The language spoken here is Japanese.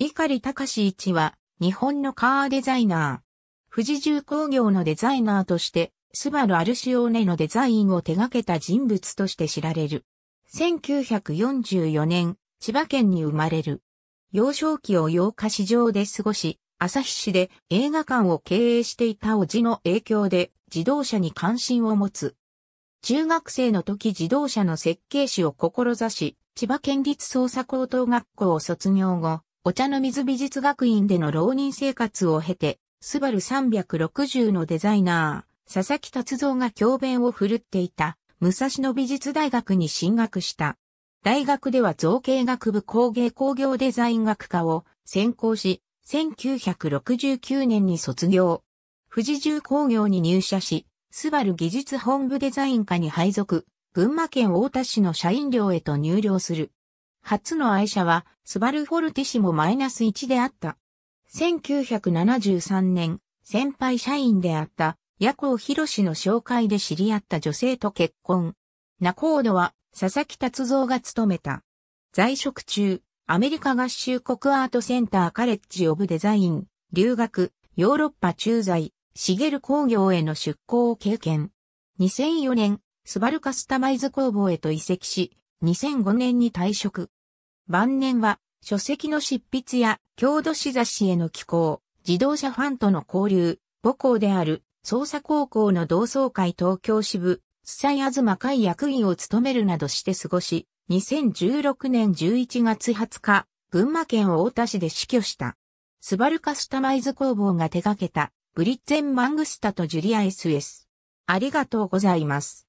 碇隆一は、日本のカーデザイナー。富士重工業のデザイナーとして、スバルアルシオーネのデザインを手掛けた人物として知られる。1944年、千葉県に生まれる。幼少期を洋菓市場で過ごし、旭市で映画館を経営していたおじの影響で自動車に関心を持つ。中学生の時自動車の設計士を志し、千葉県立捜査高等学校を卒業後、お茶の水美術学院での浪人生活を経て、スバル360のデザイナー、佐々木達造が教鞭を振るっていた、武蔵野美術大学に進学した。大学では造形学部工芸工業デザイン学科を専攻し、1969年に卒業。富士重工業に入社し、スバル技術本部デザイン科に配属、群馬県太田市の社員寮へと入寮する。初の愛車は、スバルフォルティシモ -1 であった。1973年、先輩社員であった、ヤウヒロシの紹介で知り合った女性と結婚。ナコードは、佐々木達造が務めた。在職中、アメリカ合衆国アートセンターカレッジオブデザイン、留学、ヨーロッパ駐在、シゲル工業への出向を経験。2004年、スバルカスタマイズ工房へと移籍し、2005年に退職。晩年は、書籍の執筆や、郷土史雑誌への寄稿、自動車ファンとの交流、母校である、捜査高校の同窓会東京支部、須佐東会役員を務めるなどして過ごし、2016年11月20日、群馬県太田市で死去した。スバルカスタマイズ工房が手掛けた、ブリッツェン・マングスタとジュリア SS。ありがとうございます。